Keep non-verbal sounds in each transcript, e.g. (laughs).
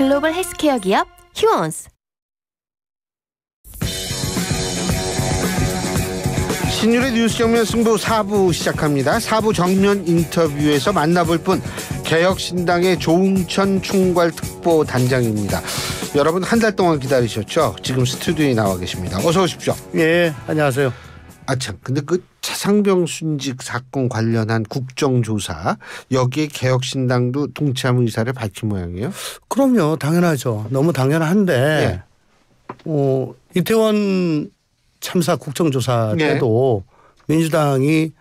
글로벌 헬스케어 기업 휴원스 신율의 뉴스 정면 승부 4부 시작합니다. 4부 정면 인터뷰에서 만나볼 분 개혁신당의 조웅천 총괄특보 단장입니다. 여러분 한 달 동안 기다리셨죠? 지금 스튜디오에 나와 계십니다. 어서 오십시오. 예, 안녕하세요. 아참, 근데 그 차상병 순직 사건 관련한 국정조사 여기에 개혁신당도 동참 의사를 밝힌 모양이에요. 그럼요, 당연하죠. 너무 당연한데 네. 어, 이태원 참사 국정조사 네. 때도 네. 민주당이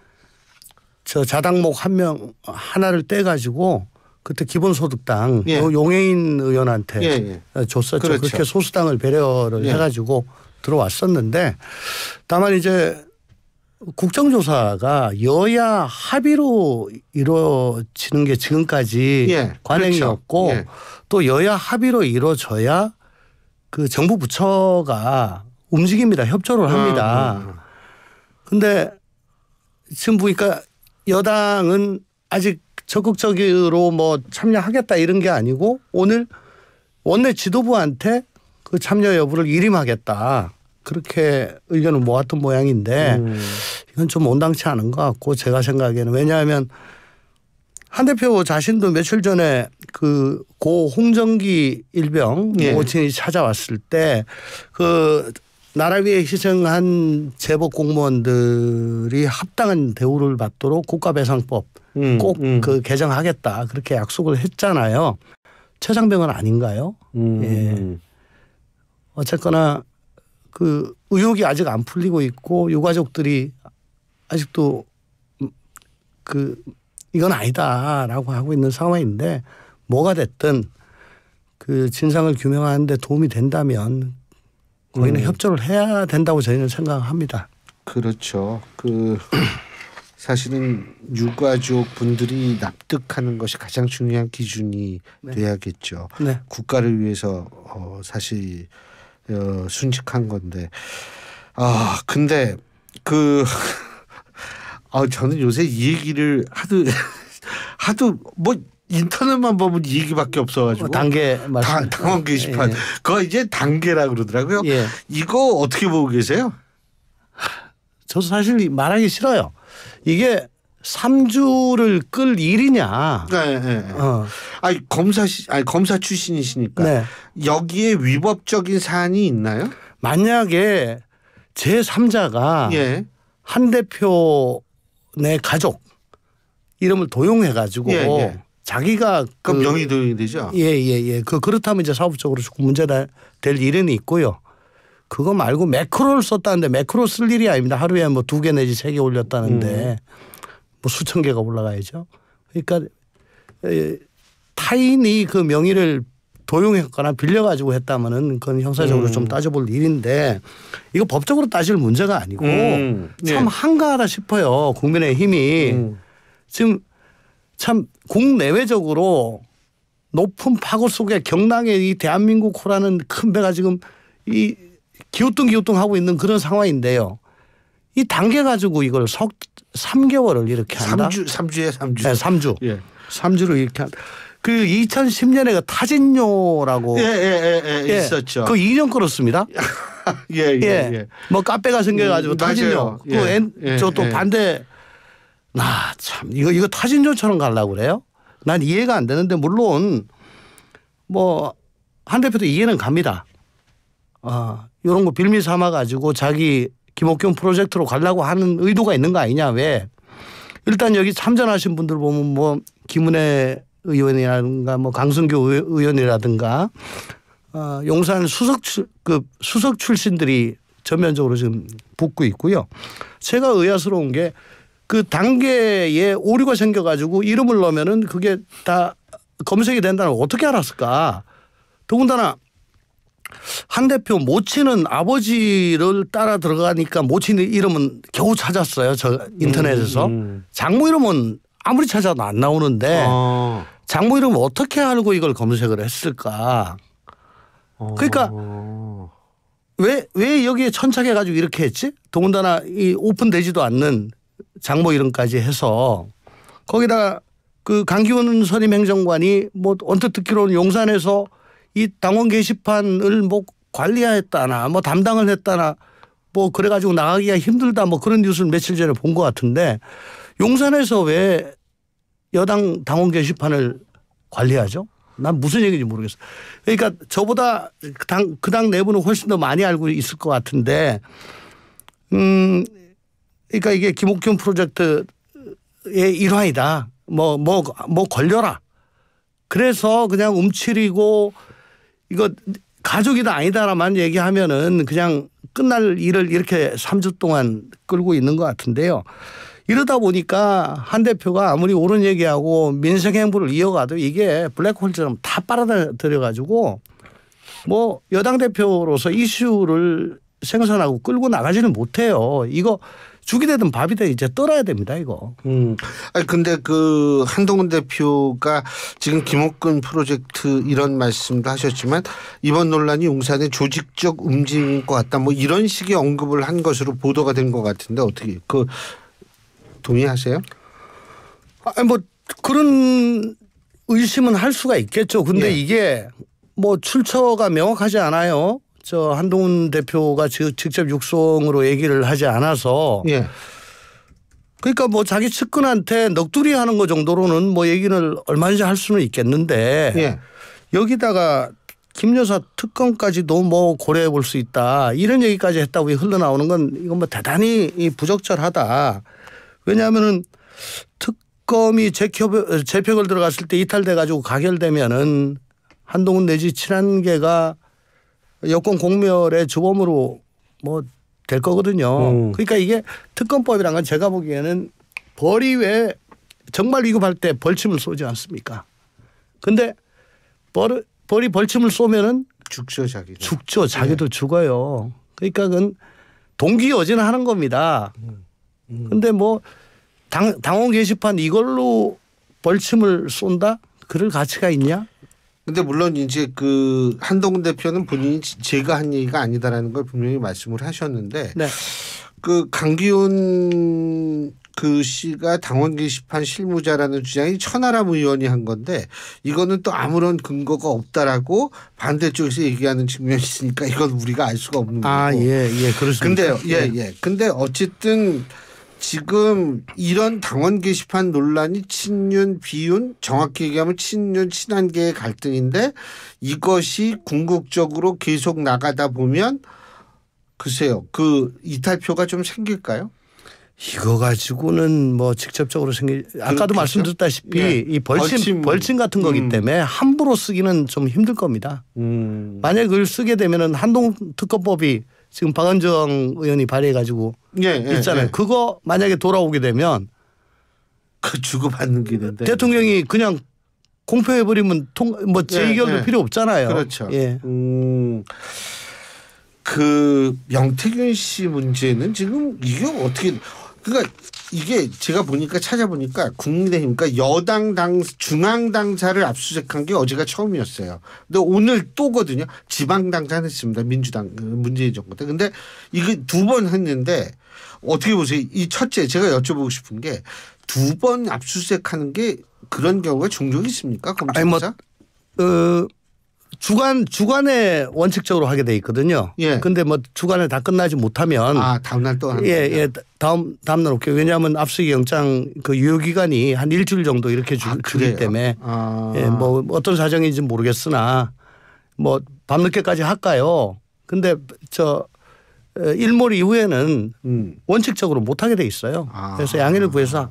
저 자당목 한 명 하나를 떼 가지고 그때 기본소득당 예. 용해인 의원한테 예, 예. 줬었죠. 그렇죠. 그렇게 소수당을 배려를 예. 해가지고 들어왔었는데 다만 이제 국정조사가 여야 합의로 이루어지는 게 지금까지 예, 관행이었고 그렇죠. 예. 또 여야 합의로 이루어져야 그 정부 부처가 움직입니다. 협조를 음, 합니다. 그런데 음, 음. 지금 보니까 여당은 아직 적극적으로 뭐 참여하겠다 이런 게 아니고 오늘 원내 지도부한테 그 참여 여부를 일임하겠다. 그렇게 의견을 모았던 모양인데 음. 이건 좀 온당치 않은 것 같고 제가 생각에는 왜냐하면 한 대표 자신도 며칠 전에 그 고 홍정기 일병 예. 모친이 찾아왔을 때 그 나라 위에 희생한 제복 공무원들이 합당한 대우를 받도록 국가배상법 음, 꼭그 음. 그 개정하겠다 그렇게 약속을 했잖아요. 최상병은 아닌가요? 음. 예. 어쨌거나 그 의혹이 아직 안 풀리고 있고 유가족들이 아직도 음, 그 이건 아니다라고 하고 있는 상황인데 뭐가 됐든 그 진상을 규명하는데 도움이 된다면 거기는 음. 협조를 해야 된다고 저희는 생각합니다. 그렇죠. 그 (clears throat) 사실은 유가족 분들이 납득하는 것이 가장 중요한 기준이 네. 돼야겠죠. 네. 국가를 위해서 어 사실 어, 순직한 건데 아 근데 그 (laughs) 아, 저는 요새 이 얘기를 하도 (laughs) 하도 뭐 인터넷만 보면 이 얘기밖에 없어가지고 어, 단계 다, 당원 게시판 예. 그거 이제 단계라 그러더라고요. 예. 이거 어떻게 보고 계세요? 저도 사실 말하기 싫어요. 이게 삼주를끌 일이냐. 네, 네. 네. 어. 아니 검사 아니 검사 출신이시니까 네. 여기에 위법적인 사안이 있나요? 만약에 제 3자가 예. 한 대표 내 가족 이름을 도용해 가지고 예, 예. 자기가 그 그럼 그, 명의 도용이 되죠. 예예예. 예, 예. 그 그렇다면 이제 사법적으로 조금 문제가 될 일은 있고요. 그거 말고 매크로를 썼다는데 매크로 쓸 일이 아닙니다. 하루에 뭐 두 개 내지 세 개 올렸다는데 음. 뭐 수천 개가 올라가야죠. 그러니까 타인이 그 명의를 도용했거나 빌려가지고 했다면은 그건 형사적으로 음. 좀 따져볼 일인데 이거 법적으로 따질 문제가 아니고 음. 네. 참 예. 한가하다 싶어요 국민의 힘이 음. 지금 참 국내외적으로 높은 파고 속에 경랑의 이 대한민국 호라는 큰 배가 지금 이 기우뚱 기우뚱 하고 있는 그런 상황인데요. 이 단계 가지고 이걸 석 3개월을 이렇게 한다. 3주 3주에 3주. 네, 3주. 예. 3주를 예. 이렇게 한. 그 2010년에 그 타진요라고 예, 예, 예, 예, 예 있었죠. 그 2년 끌었습니다. (laughs) 예, 예, 예, 예. 뭐 카페가 생겨가지고 음, 타진요. 그저또 반대. 나 참 이거 이거 타진요처럼 갈라고 그래요? 난 이해가 안 되는데 물론 뭐 한 대표도 이해는 갑니다. 아요런거 어, 빌미 삼아 가지고 자기 김옥균 프로젝트로 가려고 하는 의도가 있는 거 아니냐 왜 일단 여기 참전하신 분들 보면 뭐 김은혜 의원이라든가 뭐 강승규 의원이라든가 어, 용산 수석그 수석 출신들이 전면적으로 지금 붙고 있고요. 제가 의아스러운 게 그 단계에 오류가 생겨가지고 이름을 넣으면은 그게 다 검색이 된다는 걸 어떻게 알았을까? 더군다나 한 대표 모친은 아버지를 따라 들어가니까 모친 이름은 겨우 찾았어요. 저 인터넷에서 음, 음. 장모 이름은 아무리 찾아도 안 나오는데 어. 장모 이름 어떻게 알고 이걸 검색을 했을까? 어. 그러니까 왜왜 왜 여기에 천착해 가지고 이렇게 했지? 더군다나 이 오픈되지도 않는 장모 이름까지 해서 거기다 가그 강기훈 선임 행정관이 뭐 언뜻 듣기로는 용산에서 이 당원 게시판을 뭐관리하였다나뭐 담당을 했다나 뭐 그래가지고 나가기가 힘들다 뭐 그런 뉴스를 며칠 전에 본 것 같은데 용산에서 왜 여당 당원 게시판을 관리하죠? 난 무슨 얘기인지 모르겠어. 그러니까 저보다 그 당, 그 당 내부는 훨씬 더 많이 알고 있을 것 같은데 음 그러니까 이게 김옥균 프로젝트의 일환이다. 뭐, 뭐, 뭐 걸려라. 그래서 그냥 움츠리고 이거 가족이다 아니다라만 얘기하면은 그냥 끝날 일을 이렇게 3주 동안 끌고 있는 것 같은데요. 이러다 보니까 한 대표가 아무리 옳은 얘기하고 민생 행보를 이어가도 이게 블랙홀처럼 다 빨아들여 가지고 뭐 여당 대표로서 이슈를 생산하고 끌고 나가지는 못해요. 이거 죽이 되든 밥이 되든 이제 떨어야 됩니다 이거. 음. 아니 근데 그 한동훈 대표가 지금 김옥근 프로젝트 이런 말씀도 하셨지만 이번 논란이 용산의 조직적 움직임인 것 같다 뭐 이런 식의 언급을 한 것으로 보도가 된 것 같은데 어떻게 그 동의하세요? 아, 아니 뭐 그런 의심은 할 수가 있겠죠. 근데 예. 이게 뭐 출처가 명확하지 않아요. 저 한동훈 대표가 직접 육성으로 얘기를 하지 않아서 예. 그러니까 뭐 자기 측근한테 넋두리 하는 거 정도로는 뭐 얘기를 얼마든지 할 수는 있겠는데 예. 여기다가 김 여사 특검까지도 뭐 고려해 볼 수 있다 이런 얘기까지 했다고 흘러나오는 건 이건 뭐 대단히 부적절하다 왜냐하면은 특검이 재표, 재표결 들어갔을 때 이탈돼 가지고 가결되면은 한동훈 내지 친한계가 여권 공멸의 주범으로 뭐 될 거거든요. 음. 그러니까 이게 특검법이란 건 제가 보기에는 벌이 왜 정말 위급할 때 벌침을 쏘지 않습니까? 근데 벌, 벌이 벌침을 쏘면은 죽죠 자기 죽죠 자기도 네. 죽어요. 그러니까 그건 동기 여진 하는 겁니다. 음. 음. 근데 뭐 당, 당원 게시판 이걸로 벌침을 쏜다? 그럴 가치가 있냐? 근데 물론 이제 그 한동훈 대표는 본인이 제가 한 얘기가 아니다라는 걸 분명히 말씀을 하셨는데 네. 그 강기훈 그 씨가 당원 게시판 실무자라는 주장이 천하람 의원이 한 건데 이거는 또 아무런 근거가 없다라고 반대쪽에서 얘기하는 측면이 있으니까 이건 우리가 알 수가 없는 아, 거고. 아, 예, 예, 그렇습니다. 근데 예, 예, 예. 근데 어쨌든 지금 이런 당원 게시판 논란이 친윤 비윤 정확히 얘기하면 친윤 친한계의 갈등인데 이것이 궁극적으로 계속 나가다 보면 글쎄요 그 이탈표가 좀 생길까요? 이거 가지고는 뭐 직접적으로 생길 아까도 그렇겠죠? 말씀드렸다시피 예. 이 벌침, 벌침, 벌침 같은 거기 음. 때문에 함부로 쓰기는 좀 힘들 겁니다. 음. 만약 그걸 쓰게 되면은 한동 특검법이 지금 박원정 의원이 발의해가지고 예, 예, 있잖아요. 예. 그거 만약에 돌아오게 되면 그 주고받는 길인데 대통령이 그냥 공표해 버리면 통 뭐 재의결도 예, 예. 필요 없잖아요. 그렇죠. 예. 음. 그 명태균 씨 문제는 지금 이게 어떻게 그러니까 이게 제가 보니까 찾아보니까 국민의힘과 여당 당 중앙 당사를 압수수색한 게 어제가 처음이었어요. 근데 오늘 또거든요. 지방 당사는 했습니다. 민주당 그 문재인 정부 때. 근데 이거 두 번 했는데 어떻게 보세요? 이 첫째 제가 여쭤보고 싶은 게 두 번 압수수색하는 게 그런 경우가 종종 있습니까? 검찰에 뭐, 어, 주간 주간에 원칙적으로 하게 돼 있거든요. 예. 근데 뭐 주간에 다 끝나지 못하면 아 예, 예. 다음 날또 예, 예예 다음 다음 날 오케이 왜냐하면 압수기 영장 그 유효 기간이 한 일주일 정도 이렇게 주, 아, 주기 때문에 아. 예, 뭐 어떤 사정인지 모르겠으나 뭐 밤늦게까지 할까요? 근데 저 일몰 이후에는 음. 원칙적으로 못 하게 돼 있어요. 아. 그래서 양해를 구해서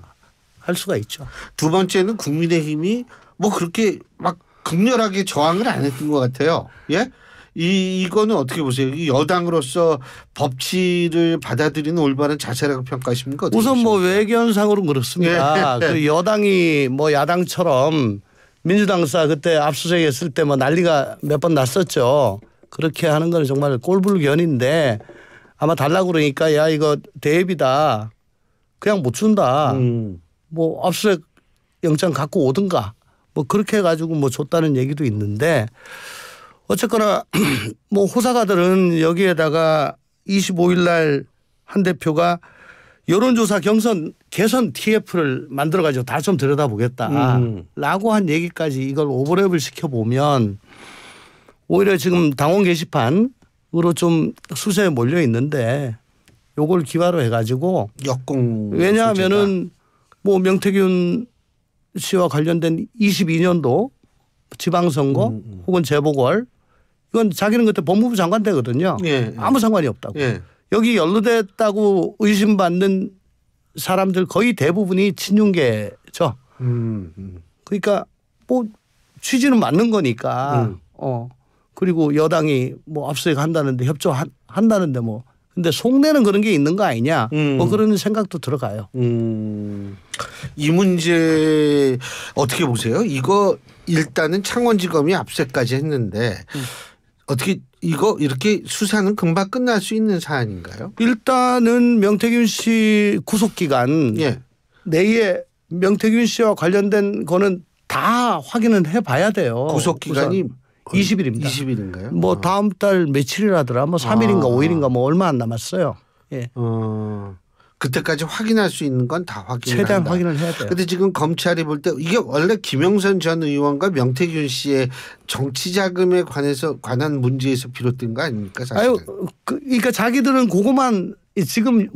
할 수가 있죠. 두 번째는 국민의힘이 뭐 그렇게 막 극렬하게 저항을 안 했던 것 같아요. 예? 이, 이거는 어떻게 보세요? 여당으로서 법치를 받아들이는 올바른 자세라고 평가하십니까? 우선 뭐 외견상으로는 그렇습니다. 예. (laughs) 그 여당이 뭐 야당처럼 민주당사 그때 압수수색 했을 때 뭐 난리가 몇 번 났었죠. 그렇게 하는 건 정말 꼴불견인데 아마 달라고 그러니까 야 이거 대입이다. 그냥 못 준다. 음. 뭐 압수수색 영장 갖고 오든가 뭐 그렇게 해가지고 뭐 줬다는 얘기도 있는데 어쨌거나 (clears throat) 뭐 호사가들은 여기에다가 25일 날 한 대표가 여론조사 경선 개선 TF를 만들어 가지고 다 좀 들여다보겠다라고 한 얘기까지 이걸 오버랩을 시켜보면 오히려 지금 당원 게시판으로 좀 수세에 몰려 있는데 요걸 기화로 해가지고 역공 왜냐하면은 뭐 명태균 씨와 관련된 22년도 지방선거 음, 음. 혹은 재보궐 이건 자기는 그때 법무부 장관 되거든요. 예, 예. 아무 상관이 없다고. 예. 여기 연루됐다고 의심받는 사람들 거의 대부분이 친윤계죠. 음, 음. 그러니까 뭐 취지는 맞는 거니까. 음. 어. 그리고 여당이 뭐 압수수색 한다는데 협조한다는데 뭐 근데 속내는 그런 게 있는 거 아니냐 뭐 음. 뭐 그런 생각도 들어가요. 음. 이 문제 어떻게 보세요? 이거 일단은 창원지검이 압수까지 했는데 음. 어떻게 이거 이렇게 수사는 금방 끝날 수 있는 사안인가요? 일단은 명태균 씨 구속 기간 예. 내에 명태균 씨와 관련된 거는 다 확인은 해봐야 돼요. 구속 기간이 20일입니다. 20일인가요? 뭐 아. 다음 달 며칠이라더라. 뭐 3일인가 아. 5일인가 뭐 얼마 안 남았어요. 예. 어. 그때까지 확인할 수 있는 건 다 확인. 최대한 한다. 확인을 해야 돼요. 근데 지금 검찰이 볼 때 이게 원래 김영선 전 의원과 명태균 씨의 정치 자금에 관해서 관한 문제에서 비롯된 거 아닙니까? 사실은. 아유, 그, 그러니까 자기들은 그거만 지금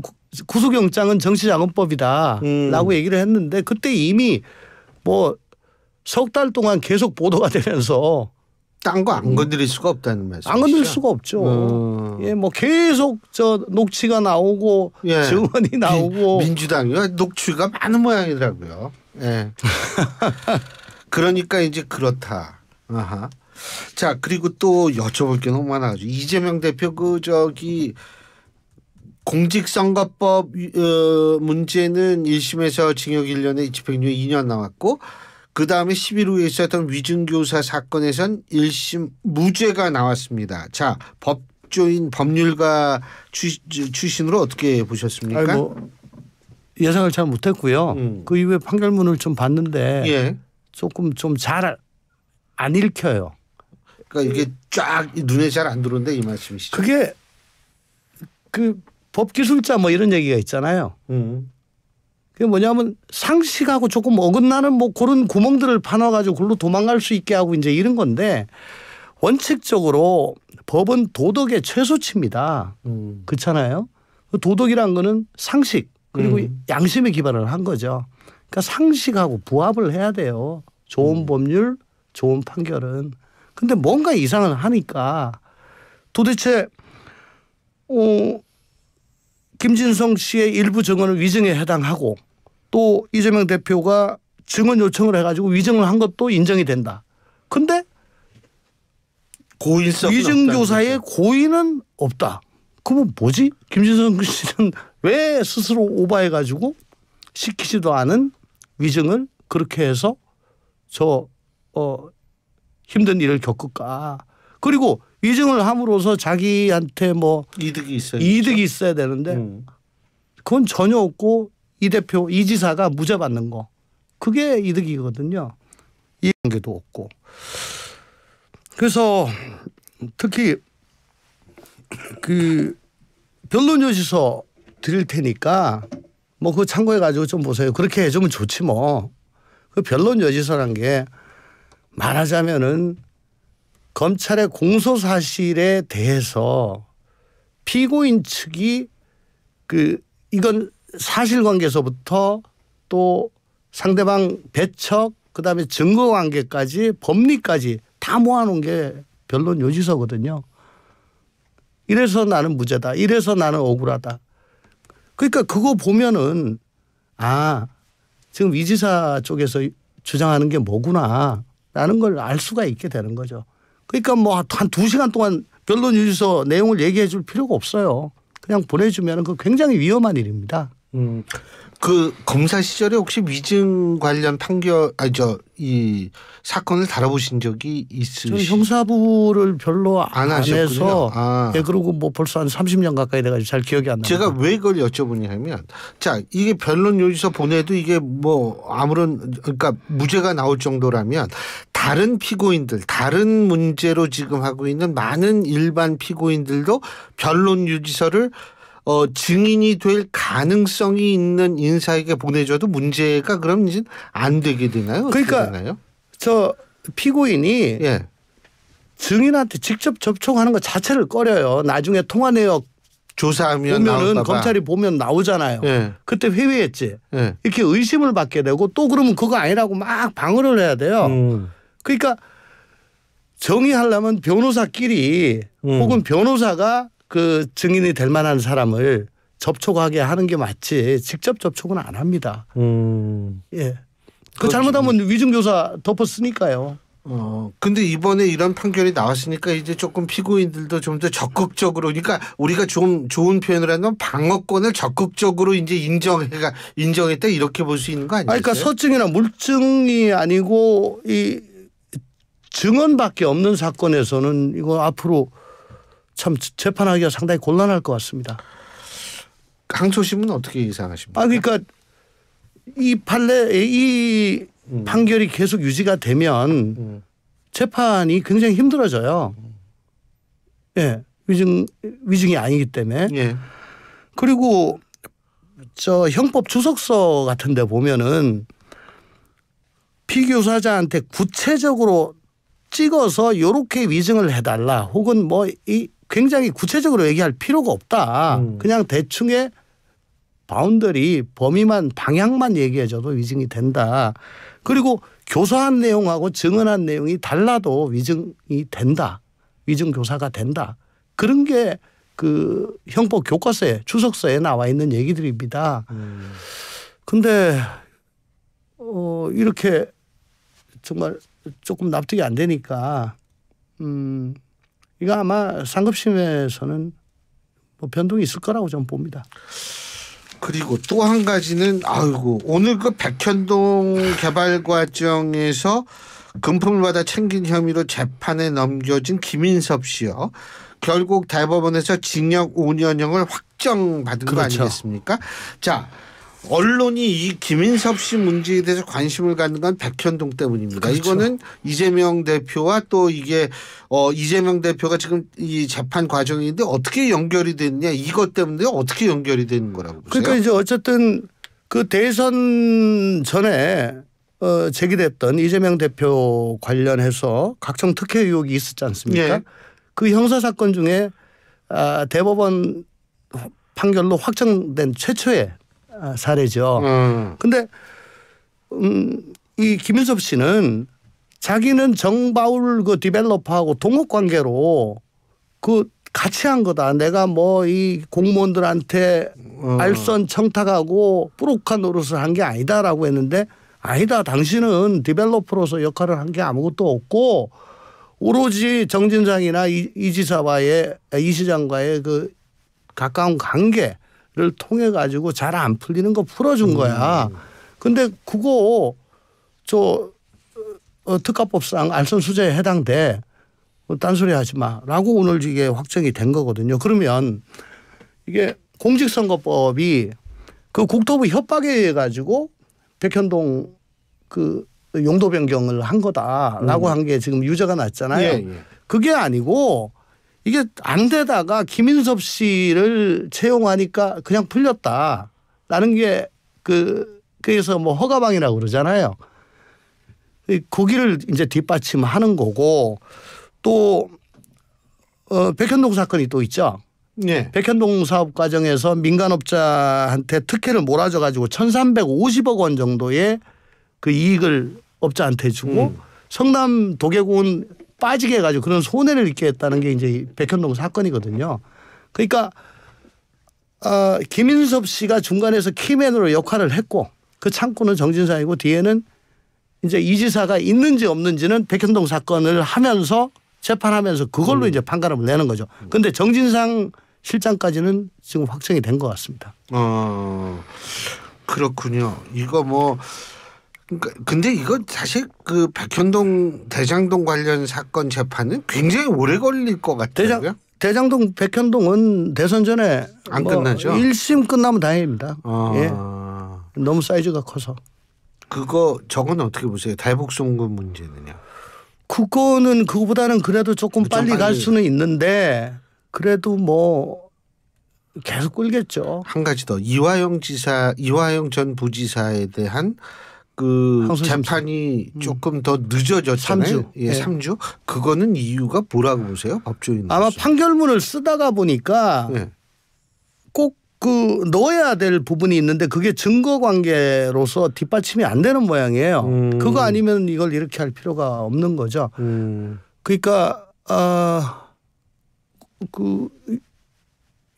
구속영장은 정치자금법이다라고 음. 얘기를 했는데 그때 이미 뭐 석 달 동안 계속 보도가 되면서 딴거안 건드릴 수가 없다는 말씀. 안 건드릴 수가 없죠. 어. 예, 뭐 계속 저 녹취가 나오고 예. 증언이 나오고 민, 주당이 녹취가 많은 모양이더라고요. 예. (laughs) 그러니까 이제 그렇다. 아하. 자 그리고 또 여쭤볼 게 너무 많아가지고 이재명 대표 그 저기 공직선거법 어, 문제는 1심에서 징역 1년에 집행유예 2년 나왔고 그 다음에 1 1일 후에 있었던 위증교사 사건에선 1심 무죄가 나왔습니다. 자, 법조인 법률가 출신으로 어떻게 보셨습니까? 뭐 예상을 잘 못했고요. 음. 그 이후에 판결문을 좀 봤는데 예. 조금 좀 잘 안 읽혀요. 그러니까 이게 쫙 눈에 잘 안 들어오는데 이 말씀이시죠? 그게 그 법기술자 뭐 이런 얘기가 있잖아요. 음. 그게 뭐냐면 상식하고 조금 어긋나는 뭐 그런 구멍들을 파놔가지고 그걸로 도망갈 수 있게 하고 이제 이런 건데 원칙적으로 법은 도덕의 최소치입니다. 음. 그렇잖아요. 그 도덕이란 거는 상식 그리고 음. 양심에 기반을 한 거죠. 그러니까 상식하고 부합을 해야 돼요. 좋은 음. 법률, 좋은 판결은. 근데 뭔가 이상은 하니까 도대체 어, 김진성 씨의 일부 증언은 위증에 해당하고 또 이재명 대표가 증언 요청을 해가지고 위증을 한 것도 인정이 된다. 근데 위증 조사에 고의는 없다. 그러 뭐 뭐지? 김진성 씨는 (laughs) 왜 스스로 오바해가지고 시키지도 않은 위증을 그렇게 해서 저 어, 힘든 일을 겪을까? 그리고 위증을 함으로써 자기한테 뭐 이득이 있어야 이득이 있어야 되는데 음. 그건 전혀 없고 이 대표 이 지사가 무죄 받는 거 그게 이득이거든요. 이관계도 없고 그래서 특히 그 변론 요지서 드릴 테니까 뭐그 참고해 가지고 좀 보세요. 그렇게 해주면 좋지 뭐. 그 변론 여지서란게 말하자면은 검찰의 공소 사실에 대해서 피고인 측이 그 이건 사실관계서부터또 상대방 배척 그다음에 증거관계까지 법리까지 다 모아놓은 게 변론 요지서거든요. 이래서 나는 무죄다. 이래서 나는 억울하다. 그러니까 그거 보면은 아 지금 위 지사 쪽에서 주장하는 게 뭐구나 라는 걸 알 수가 있게 되는 거죠. 그러니까 뭐 한 두 시간 동안 변론 유지서 내용을 얘기해 줄 필요가 없어요. 그냥 보내주면 그 굉장히 위험한 일입니다. 음, 그 검사 시절에 혹시 위증 관련 판결, 아니 저 이 사건을 다뤄보신 적이 있으시죠? 형사부를 별로 안, 안 해서 아. 예, 그리고 뭐 벌써 한 30년 가까이 돼가지고 잘 기억이 안 나요. 제가 왜 그걸 여쭤보냐면 자 이게 변론 요지서 보내도 이게 뭐 아무런 그러니까 무죄가 나올 정도라면 다른 피고인들 다른 문제로 지금 하고 있는 많은 일반 피고인들도 변론 유지서를 어, 증인이 될 가능성이 있는 인사에게 보내줘도 문제가 그럼 이제 안 되게 되나요? 그러니까 되나요? 저 피고인이 예. 증인한테 직접 접촉하는 것 자체를 꺼려요. 나중에 통화 내역 조사하면 보면은 검찰이 보면 나오잖아요. 예. 그때 회의했지. 예. 이렇게 의심을 받게 되고 또 그러면 그거 아니라고 막 방어를 해야 돼요. 음. 그러니까 정의하려면 변호사끼리 음. 혹은 변호사가 그 증인이 될 만한 사람을 접촉하게 하는 게 맞지 직접 접촉은 안 합니다. 음. 예. 그 잘못하면 위증조사 덮었으니까요. 어 근데 이번에 이런 판결이 나왔으니까 이제 조금 피고인들도 좀 더 적극적으로 그러니까 우리가 좀 좋은 표현을 하면 방어권을 적극적으로 이제 인정해가 인정했다 이렇게 볼 수 있는 거 아니에요? 그러니까 서증이나 물증이 아니고 이 증언밖에 없는 사건에서는 이거 앞으로 참 재판하기가 상당히 곤란할 것 같습니다. 항소심은 어떻게 예상하십니까? 아 그러니까 이 판례 이 음. 판결이 계속 유지가 되면 음. 재판이 굉장히 힘들어져요. 음. 예. 위증 위증이 아니기 때문에. 예. 그리고 저 형법 주석서 같은 데 보면은 피교사자한테 구체적으로 찍어서 요렇게 위증을 해달라 혹은 뭐이 굉장히 구체적으로 얘기할 필요가 없다. 음. 그냥 대충의 바운더리 범위만 방향만 얘기해줘도 위증이 된다. 그리고 교사한 내용하고 증언한 내용이 달라도 위증이 된다. 위증 교사가 된다. 그런 게 그 형법 교과서에 추석서에 나와 있는 얘기들입니다. 음. 근데 어 이렇게 정말 조금 납득이 안 되니까 음 이거 아마 상급심에서는 뭐 변동이 있을 거라고 저는 봅니다. 그리고 또 한 가지는 아이고 오늘 그 백현동 개발 과정에서 금품을 받아 챙긴 혐의로 재판에 넘겨진 김인섭 씨요. 결국 대법원에서 징역 5년형을 확정받은 그렇죠. 거 아니겠습니까? 자, 언론이 이 김인섭 씨 문제에 대해서 관심을 갖는 건 백현동 때문입니다. 그렇죠. 이거는 이재명 대표와 또 이게 어 이재명 대표가 지금 이 재판 과정인데 어떻게 연결이 됐냐 이것 때문에 어떻게 연결이 되는 거라고 보세요? 그러니까 이제 어쨌든 그 대선 전에 어 제기됐던 이재명 대표 관련해서 각종 특혜 의혹이 있었지 않습니까? 네. 그 형사 사건 중에 아 대법원 판결로 확정된 최초의 아, 사례죠. 음. 근데 음, 이 김윤섭 씨는 자기는 정바울 그 디벨로퍼하고 동업 관계로 그 같이 한 거다. 내가 뭐 이 공무원들한테 어. 알선 청탁하고 뿌룩한 노릇을 한 게 아니다라고 했는데 아니다. 당신은 디벨로퍼로서 역할을 한 게 아무것도 없고 오로지 정진장이나 이, 이 지사와의 이 시장과의 그 가까운 관계 를 통해 가지고 잘 안 풀리는 거 풀어준 음. 거야. 근데 그거 저 어, 특가법상 알선수재에 해당돼. 어, 딴소리 하지 마라고 오늘 이게 확정이 된 거거든요. 그러면 이게 공직선거법이 그 국토부 협박에 의해 가지고 백현동 그 용도 변경을 한 거다라고 음. 한게 지금 유죄가 났잖아요. 예, 예. 그게 아니고 이게 안 되다가 김인섭 씨를 채용하니까 그냥 풀렸다라는 게 그 그래서 뭐 허가방이라고 그러잖아요. 거기를 이제 뒷받침하는 거고 또 어, 백현동 사건이 또 있죠. 네. 백현동 사업 과정에서 민간업자한테 특혜를 몰아줘 가지고 1,350억 원 정도의 그 이익을 업자한테 주고 음. 성남 도계군 빠지게 해가지고 그런 손해를 입게 했다는 게 이제 백현동 사건이거든요. 그러니까 어, 김인섭 씨가 중간에서 키맨으로 역할을 했고 그 창구는 정진상이고 뒤에는 이제 이 지사가 있는지 없는지는 백현동 사건을 하면서 재판하면서 그걸로 음. 이제 판가름을 내는 거죠. 근데 정진상 실장까지는 지금 확정이 된 것 같습니다. 어, 그렇군요. 이거 뭐 그러니까 근데 이거 사실 그 백현동 대장동 관련 사건 재판은 굉장히 오래 걸릴 것 같아요. 대장, 대장동 백현동은 대선 전에 안뭐 끝나죠. 1심 끝나면 다행입니다. 아. 예. 너무 사이즈가 커서. 그거 저건 어떻게 보세요? 달북송금 문제는요? 그거는 그거보다는 그래도 조금 빨리, 빨리 갈 수는 있는데 그래도 뭐 계속 끌겠죠. 한 가지 더 이화영 지사 이화영 전 부지사에 대한 그 재판이 음. 조금 더 늦어졌잖아요. 3주. 예, 네. 예. 3주. 그거는 이유가 뭐라고 보세요? 법조인. 아마 판결문을 쓰다가 보니까 네. 예. 꼭그 넣어야 될 부분이 있는데 그게 증거 관계로서 뒷받침이 안 되는 모양이에요. 음. 그거 아니면 이걸 이렇게 할 필요가 없는 거죠. 음. 그러니까 아그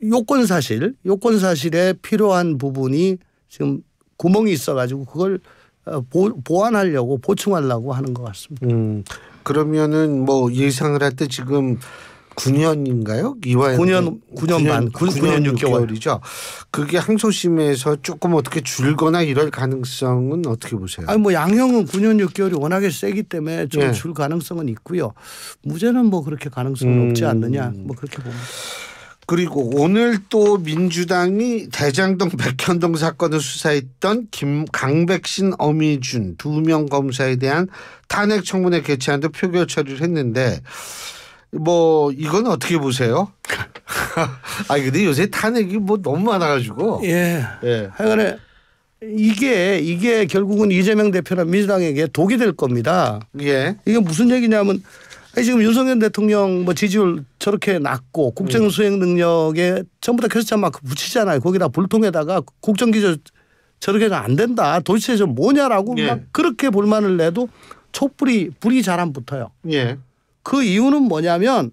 요건 사실, 요건 사실에 필요한 부분이 지금 구멍이 있어가지고 그걸 어, 보,완하려고 보충하려고 하는 것 같습니다. 음, 그러면은 뭐 예상을 할 때 지금 9년인가요? 이년 9년, 뭐 9년 반 9년, 9년 6개월이죠. 그게 항소심에서 조금 어떻게 줄거나 이럴 가능성은 어떻게 보세요? 아니 뭐 양형은 9년 6개월이 워낙에 세기 때문에 좀줄 네. 가능성은 있고요. 무죄는 뭐 그렇게 가능성은 음. 없지 않느냐 뭐 그렇게 봅니다. 그리고 오늘 또 민주당이 대장동 백현동 사건을 수사했던 김 강백신 어미준 두 명 검사에 대한 탄핵 청문회 개최한데 표결 처리를 했는데 뭐 이건 어떻게 보세요? (laughs) 아 근데 요새 탄핵이 뭐 너무 많아가지고 예, 예. 하여간에 이게 이게 결국은 이재명 대표나 민주당에게 독이 될 겁니다. 예. 이게 무슨 얘기냐면 지금 윤석열 대통령 뭐 지지율 저렇게 낮고 국정 음. 수행 능력에 전부 다 퀘스천 마크 붙이잖아요. 거기다 불통에다가 국정 기조 저렇게가 안 된다. 도대체 저 뭐냐라고 예. 막 그렇게 볼만을 내도 촛불이 불이 잘 안 붙어요. 예. 그 이유는 뭐냐면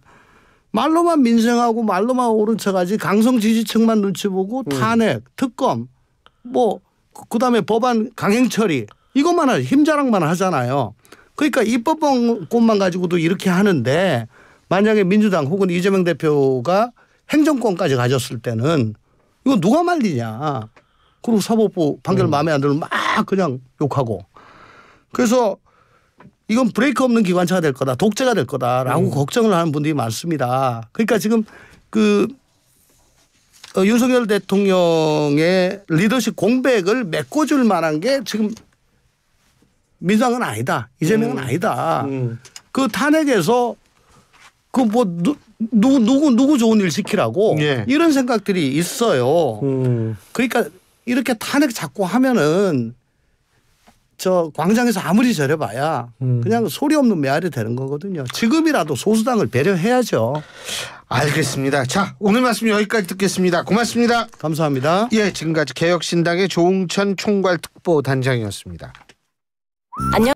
말로만 민생하고 말로만 오른 척하지 강성 지지층만 눈치 보고 음. 탄핵, 음. 특검, 뭐 그다음에 법안 강행 처리 이것만 하죠. 힘자랑만 하잖아요. 그러니까 입법권만 원 가지고도 이렇게 하는데 만약에 민주당 혹은 이재명 대표가 행정권까지 가졌을 때는 이거 누가 말리냐. 그리고 사법부 판결 음. 마음에 안 들면 막 그냥 욕하고. 그래서 이건 브레이크 없는 기관차가 될 거다. 독재가 될 거다라고 음. 걱정을 하는 분들이 많습니다. 그러니까 지금 그 어, 윤석열 대통령의 리더십 공백을 메꿔줄 만한 게 지금 민주당은 아니다. 이재명은 음. 아니다. 음. 그 탄핵에서 그 뭐 누구 누구 누구 좋은 일 시키라고 예. 이런 생각들이 있어요. 음. 그러니까 이렇게 탄핵 자꾸 하면은 저 광장에서 아무리 저래봐야 음. 그냥 소리 없는 메아리 되는 거거든요. 지금이라도 소수당을 배려해야죠. 알겠습니다. 자 오늘 말씀 여기까지 듣겠습니다. 고맙습니다. 감사합니다. 예 지금까지 개혁신당의 조웅천 총괄특보단장이었습니다. 안녕.